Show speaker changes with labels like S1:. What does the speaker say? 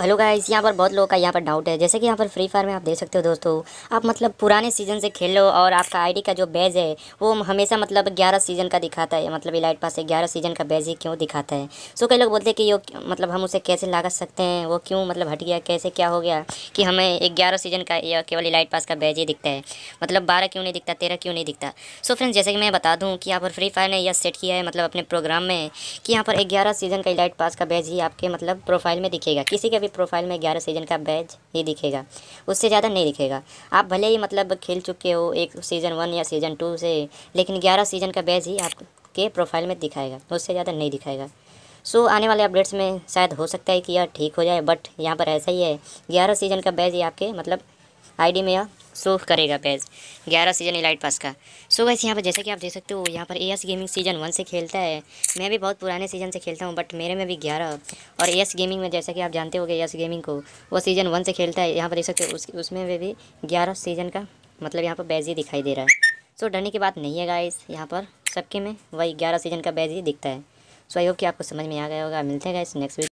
S1: hello guys यहाँ पर बहुत लोगों का यहाँ पर डाउट है जैसे कि यहाँ पर फ्री फायर में आप देख सकते हो दोस्तों आप मतलब पुराने सीज़न से खेल लो और आपका आईडी का जो बैज है वो हमेशा मतलब 11 सीज़न का दिखाता है मतलब इलाइट पास ग्यारह सीज़न का बैज ही क्यों दिखाता है सो कई लोग बोलते हैं कि यो मतलब हम उसे कैसे लगा सकते हैं वो क्यों मतलब हट गया कैसे क्या हो गया कि हमें ग्यारह सीज़न का या केवल इलाइट पास का बैज ही दिखता है मतलब बारह क्यों नहीं दिखता तेरह क्यों नहीं दिखता सो फ्रेंड्स जैसे कि मैं बता दूँ कि यहाँ पर फ्री फायर ने यह सेट किया है मतलब अपने प्रोग्राम में कि यहाँ पर ग्यारह सीज़न का इलाइट पास का बैज ही आपके मतलब प्रोफाइल में दिखेगा किसी का भी प्रोफाइल में ग्यारह सीजन का बैच ही दिखेगा उससे ज़्यादा नहीं दिखेगा आप भले ही मतलब खेल चुके हो एक सीज़न वन या सीज़न टू से लेकिन ग्यारह सीज़न का बैच ही आपके प्रोफाइल में दिखाएगा उससे ज़्यादा नहीं दिखाएगा सो so, आने वाले अपडेट्स में शायद हो सकता है कि यह ठीक हो जाए बट यहाँ पर ऐसा ही है ग्यारह सीजन का बैच ही आपके मतलब आईडी में यह शो करेगा पेज ग्यारह सीजन इलाइट पास का सो वैसे यहाँ पर जैसे कि आप देख सकते हो यहाँ पर एस गेमिंग सीजन वन से खेलता है मैं भी बहुत पुराने सीजन से खेलता हूँ बट मेरे में भी ग्यारह और एस गेमिंग में जैसे कि आप जानते हो एस गेमिंग को वो सीजन वन से खेलता है यहाँ पर देख सकते हो उस, उसमें भी ग्यारह सीजन का मतलब यहाँ पर बैज ही दिखाई दे रहा है सो so, डरने की बात नहीं है गाइस यहाँ पर सबके में वही ग्यारह सीजन का ही दिखता है सो आई होप कि आपको समझ में आ गया होगा मिलते हैं गाइस नेक्स्ट वीक